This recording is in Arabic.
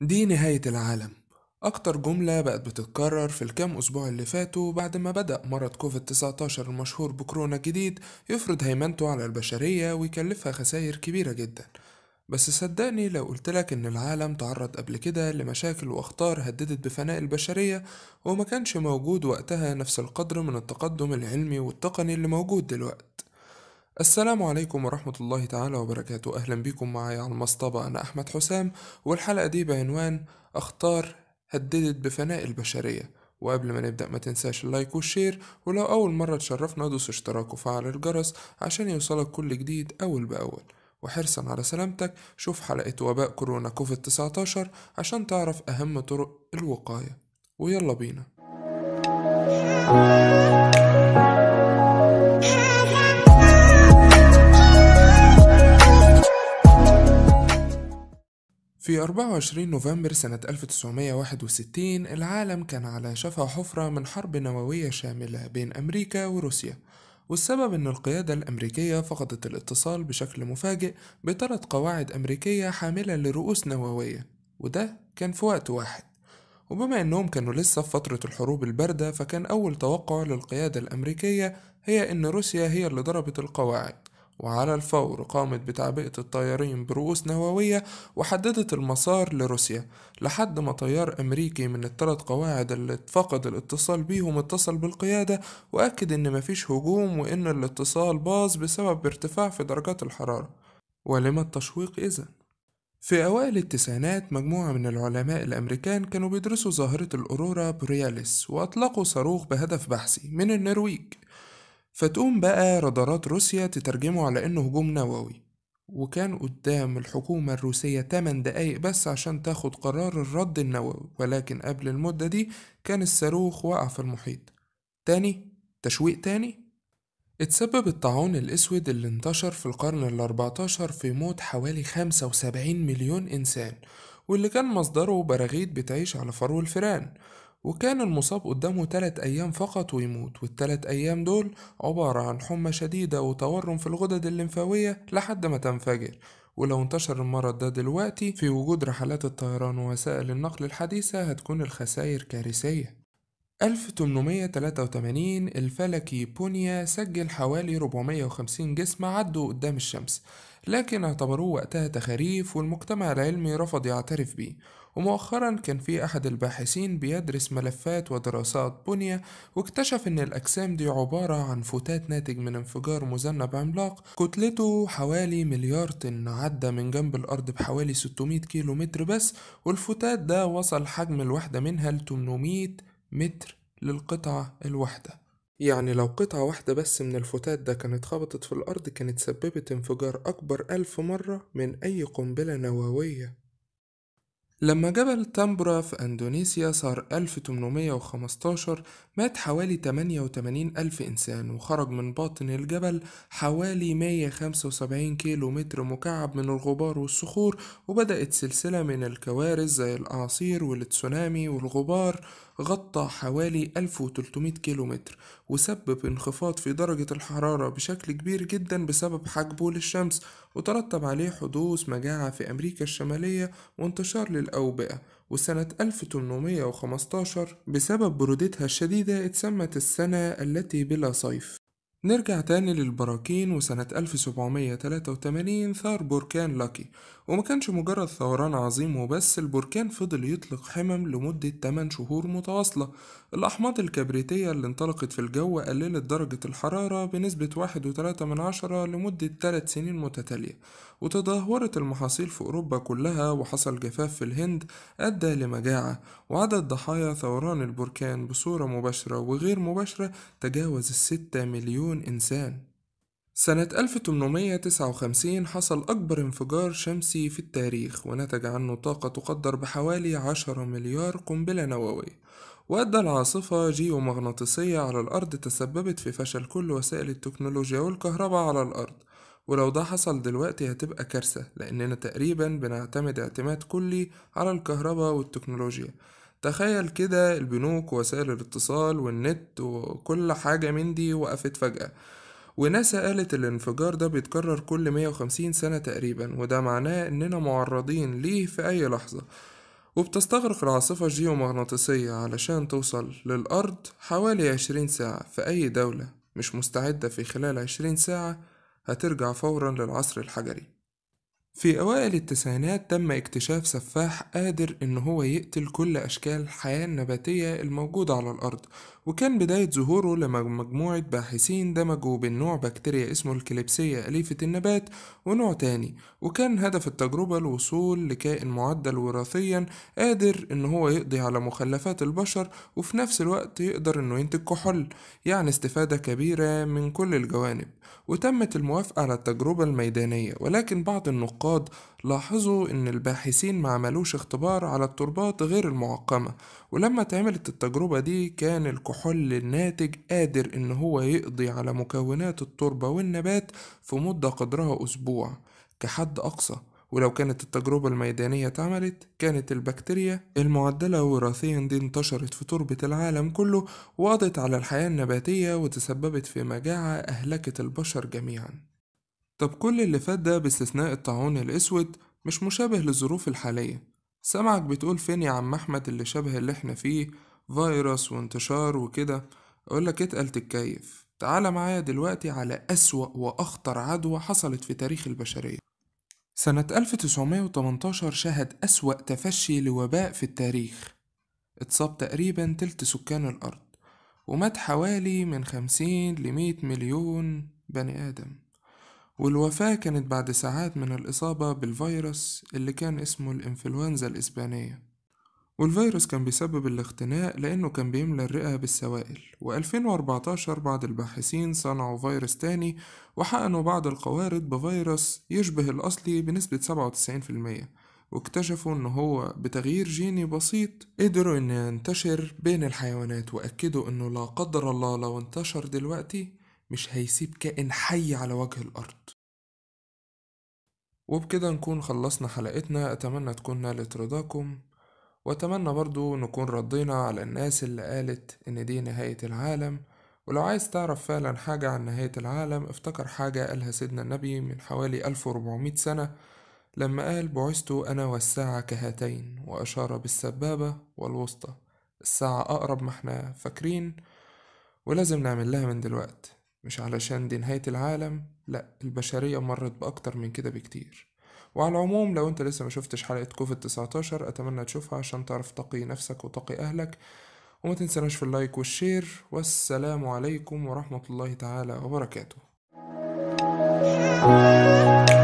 دي نهاية العالم أكتر جملة بقت بتتكرر في الكام أسبوع اللي فاتوا بعد ما بدأ مرض كوفيد 19 المشهور بكورونا الجديد يفرض هيمنته على البشرية ويكلفها خسائر كبيرة جدا بس صدقني لو قلتلك إن العالم تعرض قبل كده لمشاكل وأخطار هددت بفناء البشرية وما كانش موجود وقتها نفس القدر من التقدم العلمي والتقني اللي موجود دلوقتي السلام عليكم ورحمة الله تعالى وبركاته أهلا بكم معي على المصطبة أنا أحمد حسام والحلقة دي بعنوان أخطار هددت بفناء البشرية وقبل ما نبدأ ما تنساش اللايك والشير ولو أول مرة تشرفنا دوس اشتراك وفعل الجرس عشان يوصلك كل جديد أول بأول وحرصا على سلامتك شوف حلقة وباء كورونا كوفيد 19 عشان تعرف أهم طرق الوقاية ويلا بينا في 24 نوفمبر سنة 1961 العالم كان على شفا حفرة من حرب نووية شاملة بين أمريكا وروسيا والسبب أن القيادة الأمريكية فقدت الاتصال بشكل مفاجئ بثلاث قواعد أمريكية حاملة لرؤوس نووية وده كان في وقت واحد وبما أنهم كانوا لسه في فترة الحروب الباردة فكان أول توقع للقيادة الأمريكية هي أن روسيا هي اللي ضربت القواعد وعلى الفور قامت بتعبئة الطيارين برؤوس نووية وحددت المسار لروسيا لحد ما طيار أمريكي من الثلاث قواعد اللي فقد الاتصال بيهم اتصل بالقيادة وأكد إن مفيش هجوم وإن الاتصال باظ بسبب ارتفاع في درجات الحرارة ولما التشويق إذا؟ في أوائل التسعينات مجموعة من العلماء الأمريكان كانوا بيدرسوا ظاهرة الأورورا بورياليس وأطلقوا صاروخ بهدف بحثي من النرويج فتقوم بقى رادارات روسيا تترجمه على إنه هجوم نووي وكان قدام الحكومة الروسية 8 دقايق بس عشان تاخد قرار الرد النووي ولكن قبل المدة دي كان الصاروخ وقع في المحيط تاني تشويق تاني اتسبب الطاعون الأسود اللي انتشر في القرن الأربعتاشر في موت حوالي خمسة وسبعين مليون إنسان واللي كان مصدره براغيث بتعيش على فرو الفئران وكان المصاب قدامه تلات أيام فقط ويموت والتلات أيام دول عبارة عن حمى شديدة وتورم في الغدد الليمفاوية لحد ما تنفجر ولو انتشر المرض ده دلوقتي في وجود رحلات الطيران ووسائل النقل الحديثة هتكون الخسائر كارثية 1883 الفلكي بونيا سجل حوالي 450 جسم عدوا قدام الشمس لكن اعتبروه وقتها تخاريف والمجتمع العلمي رفض يعترف بيه ومؤخرا كان في أحد الباحثين بيدرس ملفات ودراسات بونيا واكتشف أن الأجسام دي عبارة عن فتات ناتج من انفجار مذنب عملاق كتلته حوالي مليار طن عدى من جنب الأرض بحوالي 600 كيلو متر بس والفتات ده وصل حجم الواحدة منها ل 800 متر للقطعة الواحدة يعني لو قطعة واحدة بس من الفتات ده كانت خبطت في الأرض كانت سببت انفجار أكبر ألف مرة من أي قنبلة نووية لما جبل تامبرا في أندونيسيا صار 1815 مات حوالي 88 ألف إنسان وخرج من باطن الجبل حوالي 175 كيلو متر مكعب من الغبار والصخور وبدأت سلسلة من الكوارث زي الأعاصير والتسونامي والغبار غطى حوالي 1300 كيلومتر وسبب انخفاض في درجة الحرارة بشكل كبير جدا بسبب حجبه للشمس وترتب عليه حدوث مجاعة في أمريكا الشمالية وانتشار للأوبئة وسنة 1815 بسبب برودتها الشديدة اتسمت السنة التي بلا صيف نرجع تاني للبراكين وسنة 1783 ثار بركان لاكي وما كانش مجرد ثوران عظيم وبس البركان فضل يطلق حمم لمدة 8 شهور متواصلة الأحماض الكبريتية اللي انطلقت في الجو قللت درجة الحرارة بنسبة 1.3 لمدة 3 سنين متتالية وتدهورت المحاصيل في أوروبا كلها وحصل جفاف في الهند أدى لمجاعة وعدد ضحايا ثوران البركان بصورة مباشرة وغير مباشرة تجاوز الستة مليون إنسان سنة 1859 حصل أكبر انفجار شمسي في التاريخ ونتج عنه طاقة تقدر بحوالي 10 مليار قنبلة نووية وأدى العاصفة جيومغناطيسية على الأرض تسببت في فشل كل وسائل التكنولوجيا والكهرباء على الأرض ولو ده حصل دلوقتي هتبقى كارثة لأننا تقريبا بنعتمد اعتماد كلي على الكهرباء والتكنولوجيا تخيل كده البنوك ووسائل الاتصال والنت وكل حاجة من دي وقفت فجأة وناسا قالت الانفجار ده بيتكرر كل 150 سنة تقريبا وده معناه إننا معرضين ليه في أي لحظة وبتستغرق العاصفة الجيومغناطيسية علشان توصل للأرض حوالي 20 ساعة في أي دولة مش مستعدة في خلال 20 ساعة هترجع فورا للعصر الحجري في أوائل التسعينات تم اكتشاف سفاح قادر إن هو يقتل كل أشكال الحياة النباتية الموجودة على الأرض وكان بداية ظهوره لما مجموعة باحثين دمجوا بين نوع بكتيريا اسمه الكليبسية أليفة النبات ونوع تاني وكان هدف التجربة الوصول لكائن معدل وراثيا قادر إن هو يقضي على مخلفات البشر وفي نفس الوقت يقدر إنه ينتج كحول يعني استفادة كبيرة من كل الجوانب وتمت الموافقة على التجربة الميدانية ولكن بعض النقاد النقاد لاحظوا إن الباحثين ما عملوش اختبار على التربات غير المعقمة ولما اتعملت التجربة دي كان الكحول الناتج قادر إن هو يقضي على مكونات التربة والنبات في مدة قدرها أسبوع كحد أقصى ولو كانت التجربة الميدانية اتعملت كانت البكتيريا المعدلة وراثيا دي انتشرت في تربة العالم كله وقضت على الحياة النباتية وتسببت في مجاعة أهلكت البشر جميعاً طب كل اللي فات ده باستثناء الطاعون الأسود مش مشابه للظروف الحالية سامعك بتقول فين يا عم أحمد اللي شبه اللي احنا فيه فيروس وانتشار وكده أقولك اتقل تتكيف تعال معايا دلوقتي على أسوأ وأخطر عدوى حصلت في تاريخ البشرية سنة 1918 شهد أسوأ تفشي لوباء في التاريخ اتصاب تقريبا تلت سكان الأرض ومات حوالي من 50 لمية مليون بني آدم والوفاة كانت بعد ساعات من الإصابة بالفيروس اللي كان اسمه الإنفلونزا الإسبانية والفيروس كان بيسبب الاختناق لأنه كان بيملى الرئة بالسوائل و2014 بعض الباحثين صنعوا فيروس تاني وحقنوا بعض القوارض بفيروس يشبه الأصلي بنسبة 97% واكتشفوا إن هو بتغيير جيني بسيط قدروا إنه ينتشر بين الحيوانات وأكدوا إنه لا قدر الله لو انتشر دلوقتي مش هيسيب كائن حي على وجه الأرض وبكده نكون خلصنا حلقتنا أتمنى تكون نالت رضاكم وأتمنى برضو نكون ردينا على الناس اللي قالت إن دي نهاية العالم ولو عايز تعرف فعلا حاجة عن نهاية العالم افتكر حاجة قالها سيدنا النبي من حوالي 1400 سنة لما قال بعثت أنا والساعة كهاتين وأشار بالسبابة والوسطى الساعة أقرب ما احنا فاكرين ولازم نعمل لها من دلوقتي مش علشان دي نهاية العالم لأ البشرية مرت بأكتر من كده بكتير وعلى العموم لو انت لسه ما شفتش حلقة كوفيد 19 أتمنى تشوفها عشان تعرف تقي نفسك وتقي أهلك وما تنسناش في اللايك والشير والسلام عليكم ورحمة الله تعالى وبركاته